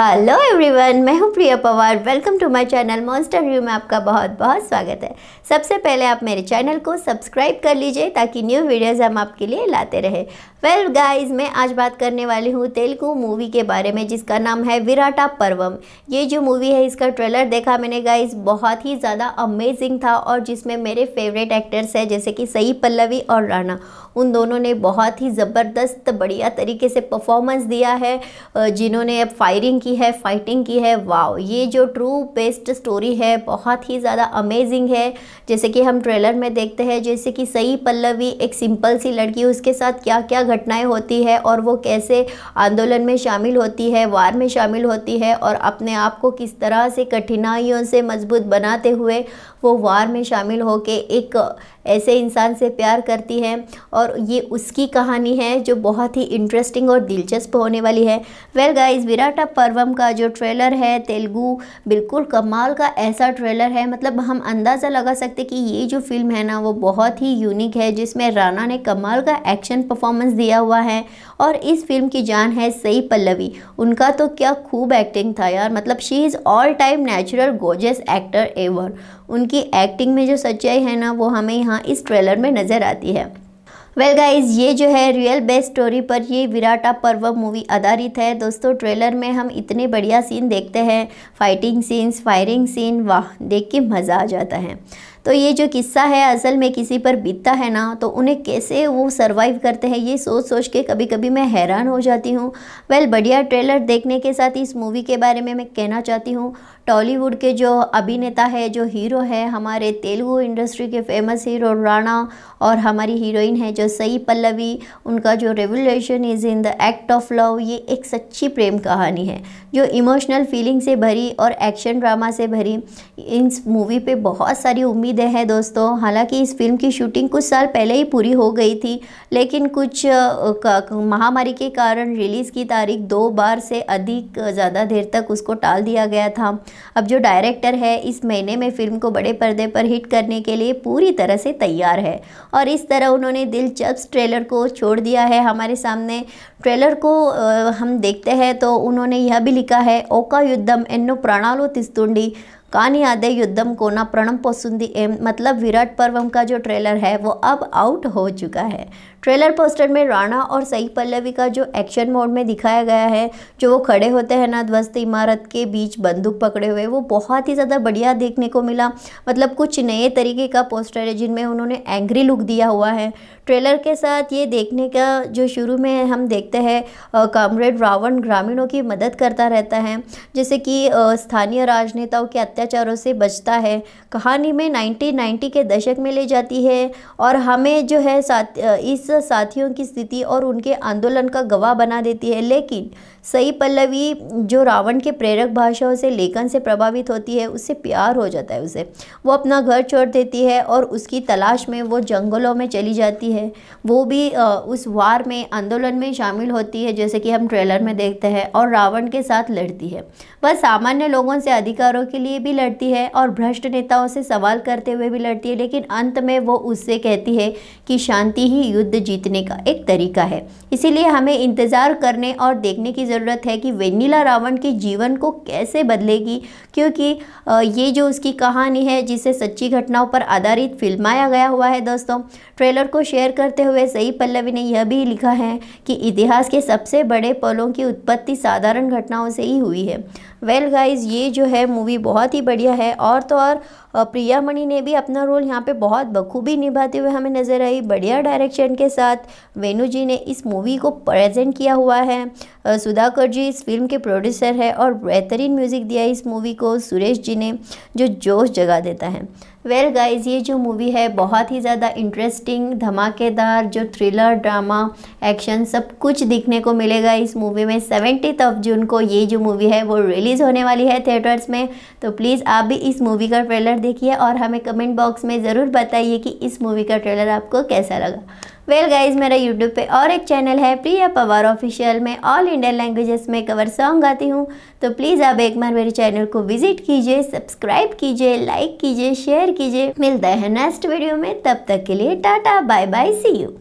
hello everyone मैं हूं Priya Pawar welcome to my channel monster view में आपका बहुत बहुत स्वागत है सबसे पहले आप मेरे चैनल को सब्सक्राइब कर लीजिए ताकि न्यू वीडियोस हम आपके लिए लाते रहे वेल well गाइस मैं आज बात करने वाली हूं तेलुगु मूवी के बारे में जिसका नाम है विराटा पर्वम ये जो मूवी है इसका ट्रेलर देखा मैंने गाइज बहुत ही ज़्यादा अमेजिंग था और जिसमें मेरे फेवरेट एक्टर्स हैं जैसे कि सई पल्लवी और राणा उन दोनों ने बहुत ही ज़बरदस्त बढ़िया तरीके से परफॉर्मेंस दिया है जिन्होंने फायरिंग की है फाइटिंग की है वाओ ये जो ट्रू बेस्ट स्टोरी है बहुत ही ज़्यादा अमेजिंग है जैसे कि हम ट्रेलर में देखते हैं जैसे कि सई पल्लवी एक सिंपल सी लड़की उसके साथ क्या क्या घटनाएं होती है और वो कैसे आंदोलन में शामिल होती है वार में शामिल होती है और अपने आप को किस तरह से कठिनाइयों से मजबूत बनाते हुए वो वार में शामिल होकर एक ऐसे इंसान से प्यार करती है और ये उसकी कहानी है जो बहुत ही इंटरेस्टिंग और दिलचस्प होने वाली है वेल गाइस विराटा पर्वम का जो ट्रेलर है तेलुगू बिल्कुल कमाल का ऐसा ट्रेलर है मतलब हम अंदाज़ा लगा सकते कि ये जो फिल्म है ना वो बहुत ही यूनिक है जिसमें राना ने कमाल का एक्शन परफॉर्मेंस दिया हुआ है और इस फिल्म की जान है सई पल्लवी उनका तो क्या खूब एक्टिंग था यार मतलब she is all time natural gorgeous actor ever उनकी एक्टिंग में जो सच्चाई है ना वो हमें यहाँ यहाँ इस ट्रेलर में नज़र आती है वेल well गाइज ये जो है रियल बेस्ट स्टोरी पर ये विराटा पर्व मूवी आधारित है दोस्तों ट्रेलर में हम इतने बढ़िया सीन देखते हैं फाइटिंग सीन्स फायरिंग सीन वाह देख के मज़ा आ जाता है तो ये जो किस्सा है असल में किसी पर बीतता है ना तो उन्हें कैसे वो सर्वाइव करते हैं ये सोच सोच के कभी कभी मैं हैरान हो जाती हूँ वेल बढ़िया ट्रेलर देखने के साथ इस मूवी के बारे में मैं कहना चाहती हूँ टॉलीवुड के जो अभिनेता है जो हीरो है हमारे तेलुगु इंडस्ट्री के फेमस हीरो राणा और हमारी हीरोइन है जो सई पल्लवी उनका जो revolution is in the act of love ये एक सच्ची प्रेम कहानी है जो इमोशनल फीलिंग से भरी और एक्शन ड्रामा से भरी इन मूवी पे बहुत सारी उम्मीद उम्मीद हैं दोस्तों हालांकि इस फिल्म की शूटिंग कुछ साल पहले ही पूरी हो गई थी लेकिन कुछ महामारी के कारण रिलीज़ की तारीख दो बार से अधिक ज़्यादा देर तक उसको टाल दिया गया था अब जो डायरेक्टर है इस महीने में फिल्म को बड़े पर्दे पर हिट करने के लिए पूरी तरह से तैयार है और इस तरह उन्होंने दिलचस्प ट्रेलर को छोड़ दिया है हमारे सामने ट्रेलर को हम देखते हैं तो उन्होंने यह भी लिखा है ओका युद्धम एन्नो प्राणालो तिस्तुंडी కానీ అదే యుద్ధం కోన प्रणब पोसुंदी एम मतलब विराट पर्वम का जो ट्रेलर है वो अब आउट हो चुका है ट्रेलर पोस्टर में राणा और सई पल्लवी का जो एक्शन मोड में दिखाया गया है जो वो खड़े होते हैं ना ध्वस्त इमारत के बीच बंदूक पकड़े हुए वो बहुत ही ज़्यादा बढ़िया देखने को मिला मतलब कुछ नए तरीके का पोस्टर है जिनमें उन्होंने एंग्री लुक दिया हुआ है ट्रेलर के साथ ये देखने का जो शुरू में हम देखते हैं कामरेड रावण ग्रामीणों की मदद करता रहता है जैसे कि स्थानीय राजनेताओं के अत्याचारों से बचता है कहानी में 1990 के दशक में ले जाती है और हमें जो है साथ इस साथियों की स्थिति और उनके आंदोलन का गवाह बना देती है लेकिन सई पल्लवी जो रावण के प्रेरक भाषाओं से लेखन से प्रभावित होती है उससे प्यार हो जाता है उसे वो अपना घर छोड़ देती है और उसकी तलाश में वो जंगलों में चली जाती है वो भी उस वार में आंदोलन में शामिल होती है जैसे कि हम ट्रेलर में देखते हैं और रावण के साथ लड़ती है वह सामान्य लोगों से अधिकारों के लिए भी लड़ती है और भ्रष्ट नेताओं से सवाल करते हुए भी लड़ती है लेकिन अंत में वो उससे कहती है कि शांति ही युद्ध जीतने का एक तरीका है इसीलिए हमें इंतज़ार करने और देखने की ज़रूरत है कि वेनिला रावण के जीवन को कैसे बदलेगी क्योंकि ये जो उसकी कहानी है जिसे सच्ची घटनाओं पर आधारित फिल्माया गया हुआ है दोस्तों ट्रेलर को शेयर करते हुए सई पल्लवी ने यह भी लिखा है कि इतिहास के सबसे बड़े पलों की उत्पत्ति साधारण घटनाओं से ही हुई है वेल well गाइज ये जो है मूवी बहुत ही बढ़िया है और तो और प्रिया मणि ने भी अपना रोल यहाँ पे बहुत बखूबी निभाते हुए हमें नज़र आई बढ़िया डायरेक्शन के साथ वेणु जी ने इस मूवी को प्रेजेंट किया हुआ है सुधाकर जी इस फिल्म के प्रोड्यूसर है और बेहतरीन म्यूज़िक दिया इस मूवी को सुरेश जी ने जो जोश जगा देता है वेल well गाइज ये जो मूवी है बहुत ही ज़्यादा इंटरेस्टिंग धमाकेदार जो थ्रिलर ड्रामा एक्शन सब कुछ दिखने को मिलेगा इस मूवी में सेवेंटीथ ऑफ जून को ये जो मूवी है वो रिलीज़ होने वाली है थिएटर्स में तो प्लीज़ आप भी इस मूवी का ट्रेलर देखिए और हमें कमेंट बॉक्स में ज़रूर बताइए कि इस मूवी का ट्रेलर आपको कैसा लगा वेल well गाइज मेरा यूट्यूब पे और एक चैनल है प्रिया पवार ऑफिशियल में ऑल इंडियन लैंग्वेजेस में कवर सॉन्ग गाती हूँ तो प्लीज़ आप एक बार मेरे चैनल को विजिट कीजिए सब्सक्राइब कीजिए लाइक कीजिए शेयर कीजिए मिलता है नेक्स्ट वीडियो में तब तक के लिए tata bye bye see you